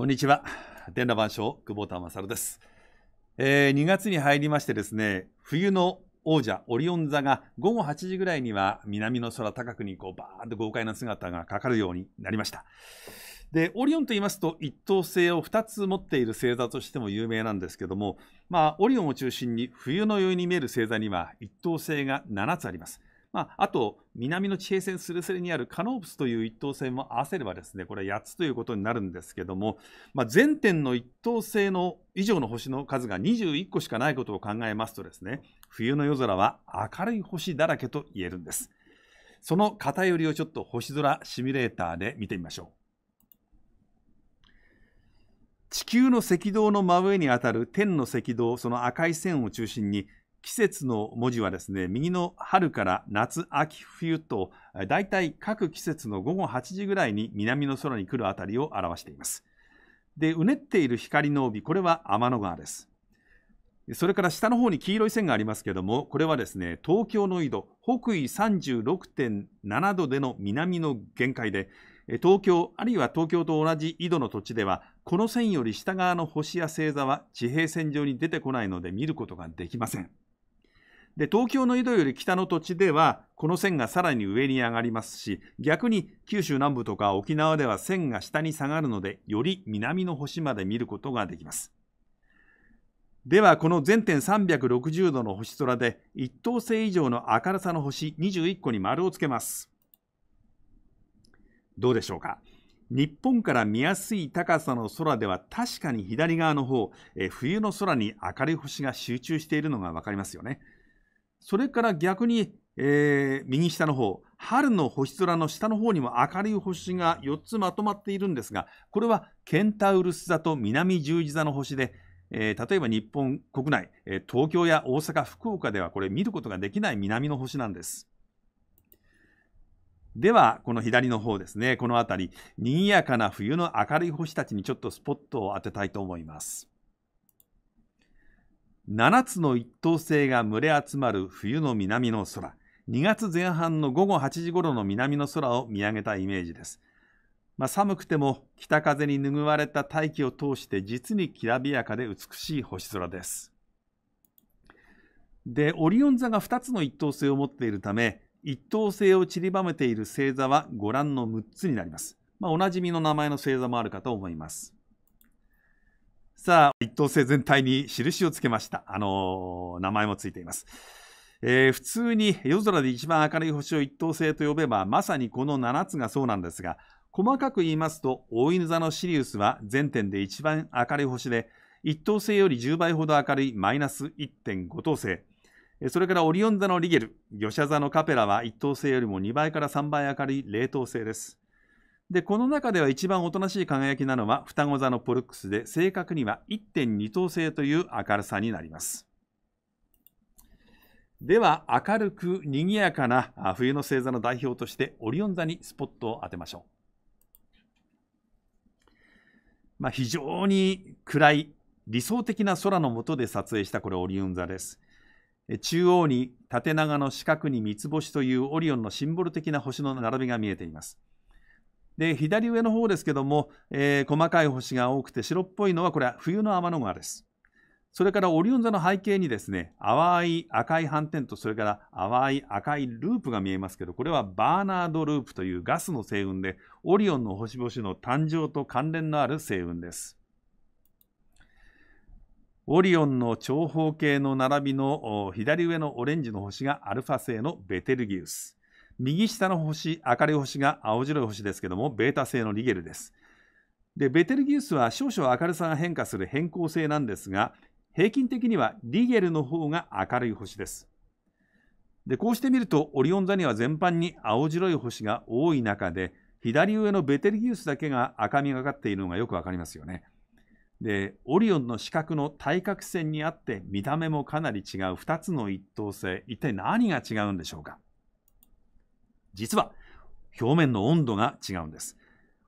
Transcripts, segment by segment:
こんにちは。天羅万象、久保田勝です、えー、2月に入りましてですね、冬の王者オリオン座が午後8時ぐらいには南の空高くにこうバーンと豪快な姿がかかるようになりました。で、オリオンと言いますと一等星を2つ持っている星座としても有名なんですけども、まあ、オリオンを中心に冬のように見える星座には一等星が7つあります。まあ、あと、南の地平線すれすれにあるカノープスという一等星も合わせればですね、これは8つということになるんですけども、まあ、全天の一等星の以上の星の数が21個しかないことを考えますとですね、冬の夜空は明るい星だらけと言えるんです。その偏りをちょっと星空シミュレーターで見てみましょう。地球の赤道の真上にあたる天の赤道、その赤い線を中心に季節の文字はですね、右の春から夏、秋、冬と、大体各季節の午後8時ぐらいに南の空に来るあたりを表しています。で、うねっている光の帯、これは天の川です。それから下の方に黄色い線がありますけども、これはですね、東京の緯度、北緯36.7度での南の限界で、東京、あるいは東京と同じ緯度の土地では、この線より下側の星や星座は地平線上に出てこないので見ることができません。で東京の井戸より北の土地ではこの線がさらに上に上がりますし逆に九州南部とか沖縄では線が下に下がるのでより南の星まで見ることができます。ではこの全点360度の星空で一等星以上の明るさの星21個に丸をつけます。どうでしょうか日本から見やすい高さの空では確かに左側の方、え冬の空に明るい星が集中しているのが分かりますよね。それから逆に、えー、右下の方、春の星空の下の方にも明るい星が4つまとまっているんですが、これはケンタウルス座と南十字座の星で、えー、例えば日本国内、えー、東京や大阪、福岡ではこれ見ることができない南の星なんです。では、この左の方ですね、この辺り、賑やかな冬の明るい星たちにちょっとスポットを当てたいと思います。7つの一等星が群れ集まる冬の南の空、2月前半の午後8時頃の南の空を見上げたイメージです。まあ、寒くても北風に拭われた大気を通して実にきらびやかで美しい星空です。で、オリオン座が2つの一等星を持っているため、一等星を散りばめている星座はご覧の6つになります。まあ、おなじみの名前の星座もあるかと思います。さあ、一等星全体に印をつけました。あのー、名前もついています。えー、普通に夜空で一番明るい星を一等星と呼べば、まさにこの7つがそうなんですが、細かく言いますと、大犬座のシリウスは全点で一番明るい星で、一等星より10倍ほど明るいマイナス1.5等星。それからオリオン座のリゲル、魚舎座のカペラは一等星よりも2倍から3倍明るい冷凍星です。で、この中では一番おとなしい輝きなのは双子座のポルックスで、正確には1.2等星という明るさになります。では、明るく賑やかな冬の星座の代表として、オリオン座にスポットを当てましょう。まあ、非常に暗い、理想的な空の下で撮影したこれオリオン座です。中央に縦長の四角に三つ星というオリオンのシンボル的な星の並びが見えています。で左上の方ですけども、えー、細かい星が多くて白っぽいのはこれは冬の天の川です。それからオリオン座の背景にですね、淡い赤い斑点と、それから淡い赤いループが見えますけど、これはバーナードループというガスの星雲で、オリオンの星々の誕生と関連のある星雲です。オリオンの長方形の並びの左上のオレンジの星がアルファ星のベテルギウス。右下の星、明るい星が青白い星ですけども、ベータ星のリゲルです。で、ベテルギウスは少々明るさが変化する変更性なんですが、平均的にはリゲルの方が明るい星です。で、こうして見ると、オリオン座には全般に青白い星が多い中で、左上のベテルギウスだけが赤みがかっているのがよくわかりますよね。で、オリオンの四角の対角線にあって、見た目もかなり違う2つの一等星、一体何が違うんでしょうか。実は表面の温度が違うんです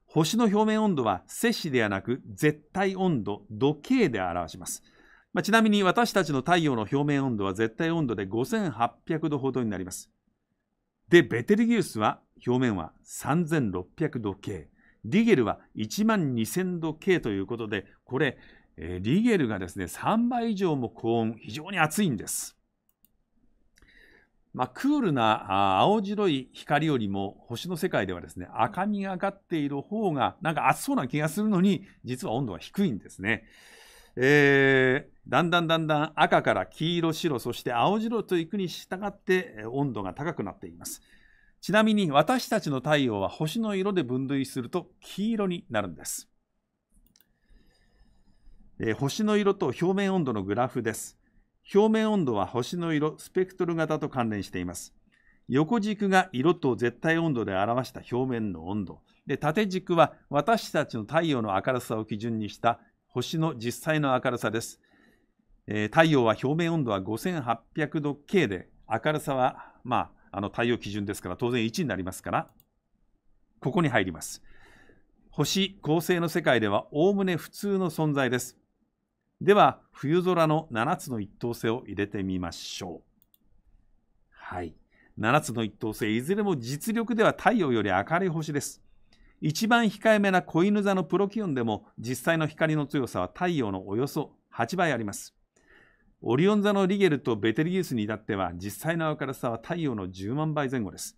星の表面温度は摂氏ではなく絶対温度度計で表します、まあ、ちなみに私たちの太陽の表面温度は絶対温度で5800度ほどになりますでベテルギウスは表面は3600度計リゲルは1万2000度計ということでこれリゲルがですね3倍以上も高温非常に熱いんですまあ、クールな青白い光よりも星の世界ではですね赤みがかっている方がなんか熱そうな気がするのに実は温度は低いんですね。えー、だんだんだんだん赤から黄色白そして青白といくに従って温度が高くなっています。ちなみに私たちの太陽は星の色で分類すると黄色になるんです。えー、星の色と表面温度のグラフです。表面温度は星の色、スペクトル型と関連しています。横軸が色と絶対温度で表した表面の温度。で、縦軸は私たちの太陽の明るさを基準にした星の実際の明るさです。えー、太陽は表面温度は5800度 K で、明るさは、まあ、あの太陽基準ですから当然1になりますから、ここに入ります。星、恒星の世界ではおおむね普通の存在です。では、冬空の7つの一等星を入れてみましょう。はい。7つの一等星、いずれも実力では太陽より明るい星です。一番控えめな子犬座のプロキオンでも実際の光の強さは太陽のおよそ8倍あります。オリオン座のリゲルとベテルギウスに至っては実際の明るさは太陽の10万倍前後です。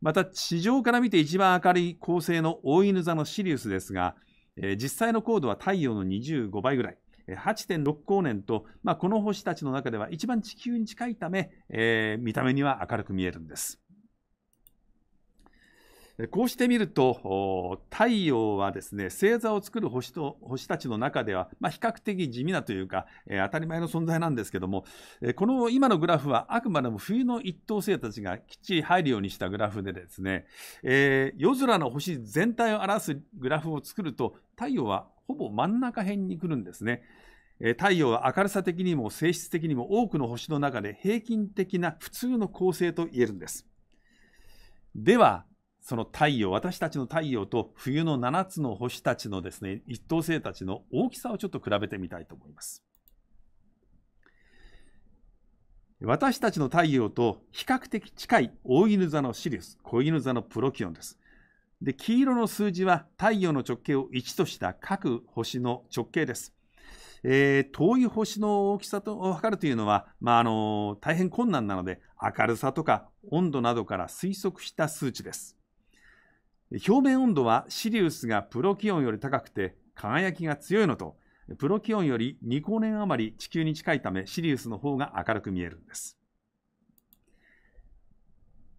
また地上から見て一番明るい恒星の大犬座のシリウスですが、えー、実際の高度は太陽の25倍ぐらい。8.6光年と、まあ、この星たちの中では一番地球に近いため、えー、見た目には明るく見えるんです。こうしてみると、太陽はですね、星座を作る星と星たちの中では、まあ、比較的地味なというか、えー、当たり前の存在なんですけども、えー、この今のグラフはあくまでも冬の一等星たちがきっちり入るようにしたグラフでですね、えー、夜空の星全体を表すグラフを作ると、太陽はほぼ真ん中辺に来るんですね。太陽は明るさ的にも性質的にも多くの星の中で平均的な普通の構成と言えるんです。では、その太陽、私たちの太陽と冬の7つの星たちのですね、一等星たちの大きさをちょっと比べてみたいと思います。私たちの太陽と比較的近い大犬座のシリウス、小犬座のプロキオンです。で、黄色の数字は太陽の直径を1とした各星の直径です。えー、遠い星の大きさとをかるというのは、まあ、あの大変困難なので、明るさとか温度などから推測した数値です。表面温度はシリウスがプロキオンより高くて輝きが強いのと、プロキオンより2光年余り地球に近いためシリウスの方が明るく見えるんです。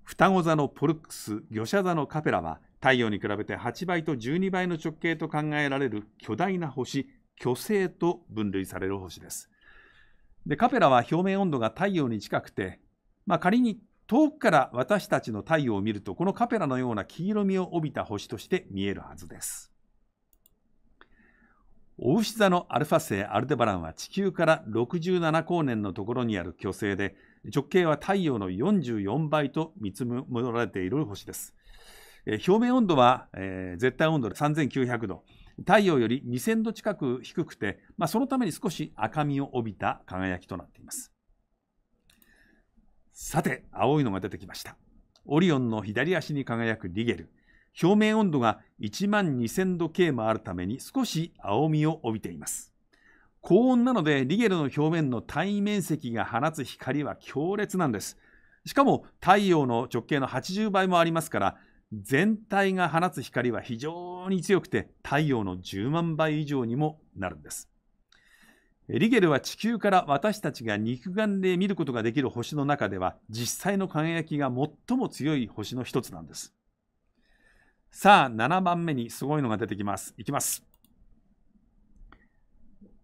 双子座のポルクス、魚舎座のカペラは太陽に比べて8倍と12倍の直径と考えられる巨大な星、巨星と分類される星です。でカペラは表面温度が太陽に近くて、まあ、仮に遠くから私たちの太陽を見るとこのカペラのような黄色みを帯びた星として見えるはずです。お牛座のアルファ星アルデバランは地球から67光年のところにある巨星で直径は太陽の44倍と見積もられている星です。表面温度は、えー、絶対温度で3900度太陽より2000度近く低くて、まあ、そのために少し赤みを帯びた輝きとなっています。さて、青いのが出てきました。オリオンの左足に輝くリゲル。表面温度が1万2000度計もあるために少し青みを帯びています。高温なのでリゲルの表面の単位面積が放つ光は強烈なんです。しかも太陽の直径の80倍もありますから全体が放つ光は非常に強くて太陽の10万倍以上にもなるんです。リゲルは地球から私たちが肉眼で見ることができる星の中では実際の輝きが最も強い星の一つなんです。さあ、7番目にすごいのが出てきます。いきます。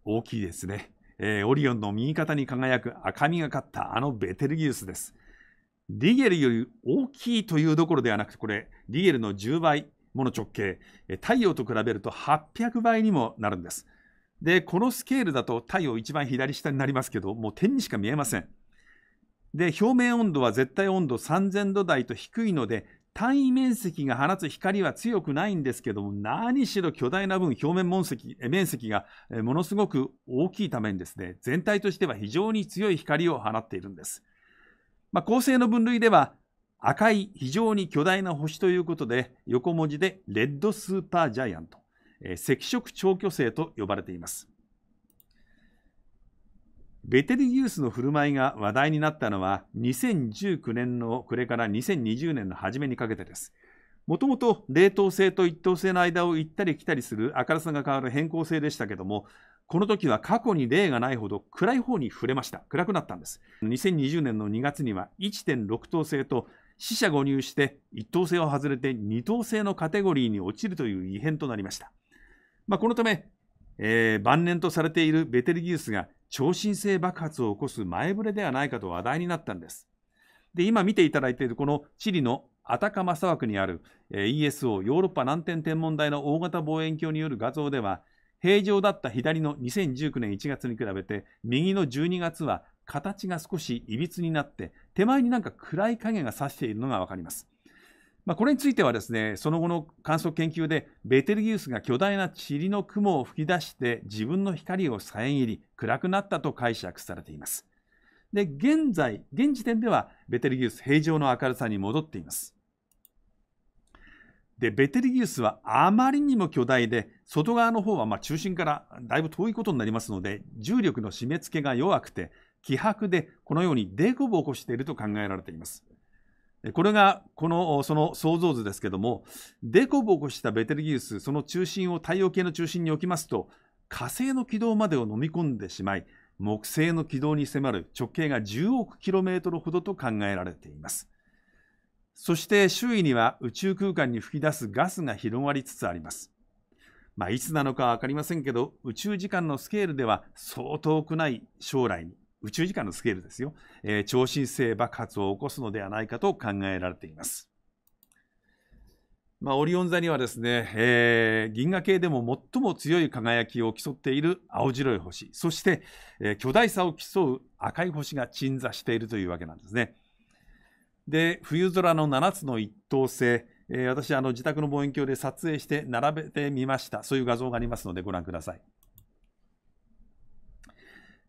大きいですね。えー、オリオンの右肩に輝く赤みがかったあのベテルギウスです。リゲルより大きいというどころではなくて、これ、リゲルの10倍もの直径、太陽と比べると800倍にもなるんです。で、このスケールだと太陽一番左下になりますけど、もう点にしか見えません。で、表面温度は絶対温度3000度台と低いので、単位面積が放つ光は強くないんですけども、何しろ巨大な分、表面面積面積がものすごく大きいためにですね、全体としては非常に強い光を放っているんです。まあ、構成の分類では、赤い非常に巨大な星ということで、横文字でレッドスーパージャイアント。赤色長距星と呼ばれています。ベテルギウスの振る舞いが話題になったのは2019年の暮れから2020年の初めにかけてです。もともと冷凍性と一等性の間を行ったり来たりする明るさが変わる変更性でしたけども、この時は過去に例がないほど暗い方に触れました。暗くなったんです。2020年の2月には1.6等星と死者誤入して一等星を外れて二等星のカテゴリーに落ちるという異変となりました。まあ、このため、えー、晩年とされているベテルギウスが超新星爆発を起こす前触れではないかと話題になったんです。で、今見ていただいているこのチリのアタカマ砂漠にある ESO ヨーロッパ南天天文台の大型望遠鏡による画像では、平常だった左の2019年1月に比べて、右の12月は形が少しいびつになって、手前になんか暗い影が差しているのがわかります。まあ、これについてはですねその後の観測研究でベテルギウスが巨大な塵の雲を吹き出して自分の光を遮り暗くなったと解釈されていますで現在現時点ではベテルギウス平常の明るさに戻っていますでベテルギウスはあまりにも巨大で外側の方はまあ中心からだいぶ遠いことになりますので重力の締め付けが弱くて希薄でこのように凸凹していると考えられていますこれがこのその想像図ですけども、デココしたベテルギウス、その中心を太陽系の中心に置きますと、火星の軌道までを飲み込んでしまい、木星の軌道に迫る直径が10億キロメートルほどと考えられています。そして周囲には宇宙空間に吹き出すガスが広がりつつあります。まあ、いつなのかは分かりませんけど、宇宙時間のスケールではそう遠くない将来に宇宙時間のスケールですよ、えー、超新星爆発を起こすのではないかと考えられています。まあ、オリオン座にはですね、えー、銀河系でも最も強い輝きを競っている青白い星、そして、えー、巨大さを競う赤い星が鎮座しているというわけなんですね。で、冬空の7つの一等星、えー、私、あの自宅の望遠鏡で撮影して並べてみました。そういう画像がありますのでご覧ください。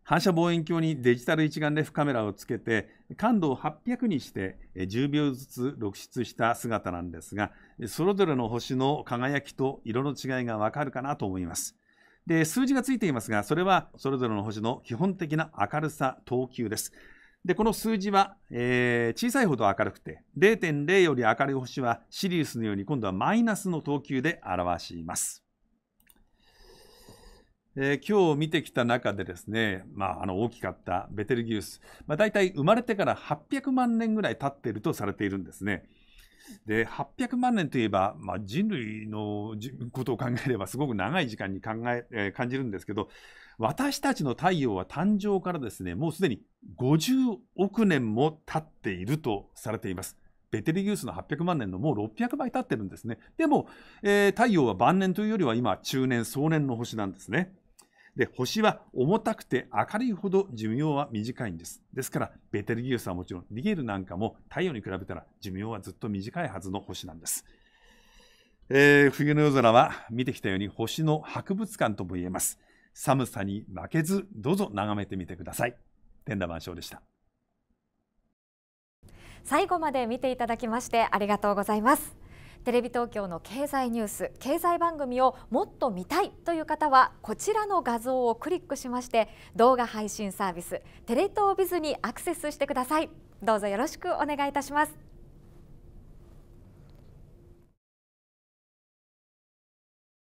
反射望遠鏡にデジタル一眼レフカメラをつけて感度を800にして10秒ずつ露出した姿なんですがそれぞれの星の輝きと色の違いがわかるかなと思います。で数字がついていますがそれはそれぞれの星の基本的な明るさ等級です。でこの数字は、えー、小さいほど明るくて0.0より明るい星はシリウスのように今度はマイナスの等級で表します。えー、今日見てきた中でですね、まあ、あの大きかったベテルギウス、まあ、大体生まれてから800万年ぐらい経っているとされているんですね。で800万年といえば、まあ、人類のことを考えればすごく長い時間に考ええー、感じるんですけど私たちの太陽は誕生からですねもうすでに50億年も経っているとされています。ベテルギウスの800万年のもう600倍経ってるんですね。でも、えー、太陽は晩年というよりは今中年、壮年の星なんですね。で、星は重たくて明るいほど寿命は短いんです。ですから、ベテルギウスはもちろん、リゲルなんかも太陽に比べたら寿命はずっと短いはずの星なんです。えー、冬の夜空は見てきたように星の博物館とも言えます。寒さに負けず、どうぞ眺めてみてください。天田万象でした。最後まで見ていただきましてありがとうございます。テレビ東京の経済ニュース経済番組をもっと見たいという方はこちらの画像をクリックしまして動画配信サービステレ東ビズにアクセスしてくださいどうぞよろしくお願いいたします